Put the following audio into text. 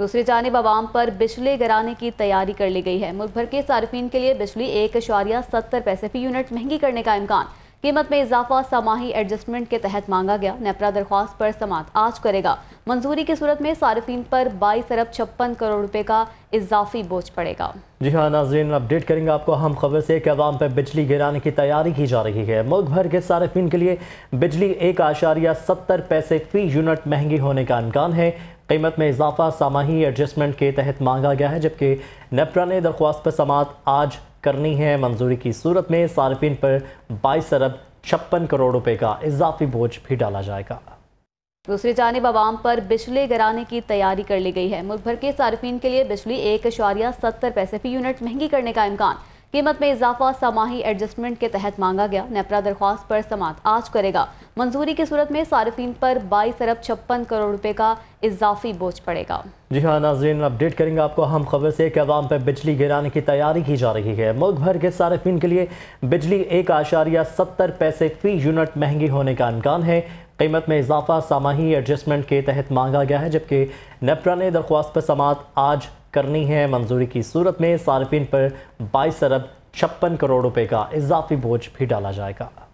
दूसरी जानब आवाम पर बिजली गिराने की तैयारी कर ली गई है मुल्क भर के सार्फिन के लिए बिजली एक अशारिया सत्तर पैसे फी यूनिट महंगी करने का इम्कान कीमत में इजाफा समाही एडजस्टमेंट के तहत मांगा गया नेपरा दरख्वास्त पर समात आज करेगा मंजूरी की सूरत में सार्फिन पर बाईस अरब छप्पन करोड़ रुपए का इजाफी बोझ पड़ेगा जी हाँ नाजरीन अपडेट करेंगे आपको अहम खबर से कि आवाम पर बिजली गिराने की तैयारी की जा रही है मुल्क भर के सार्फिन के लिए बिजली एक आशारिया सत्तर पैसे फी यूनिट महंगी होने का इम्कान है कीमत में इजाफा सामाही एडजस्टमेंट के तहत मांगा गया है जबकि नेपरा ने दरख्वास्त पर समात आज करनी है मंजूरी की सूरत में सार्फिन पर बाईस अरब छप्पन करोड़ रुपए का इजाफी बोझ भी डाला जाएगा दूसरी जानब आवाम पर बिजली गिराने की तैयारी कर ली गई है मुल्क भर के सार्फिन के लिए बिजली एक सत्तर पैसे फी यूनिट महंगी करने का इम्कान कीमत में इजाफा समाही एडजस्टमेंट के तहत मांगा गया नेपरा दरख्वास्त पर समात आज करेगा मंजूरी की सूरत में सार्फिन पर बाईस अरब छप्पन करोड़ रुपए का इजाफी बोझ पड़ेगा जी हाँ नाजरीन अपडेट करेंगे आपको अहम खबर से कि आवाम पर बिजली गिराने की तैयारी की जा रही है मुल्क भर के सार्फिन के लिए बिजली एक आशारिया सत्तर पैसे फी यूनिट महंगी होने का इम्कान है कीमत में इजाफा सामाही एडजस्टमेंट के तहत मांगा गया है जबकि नेपरा ने दरख्वास्त पर समात आज करनी है मंजूरी की सूरत में सार्फिन पर बाईस अरब छप्पन करोड़ रुपये का इजाफी बोझ भी डाला जाएगा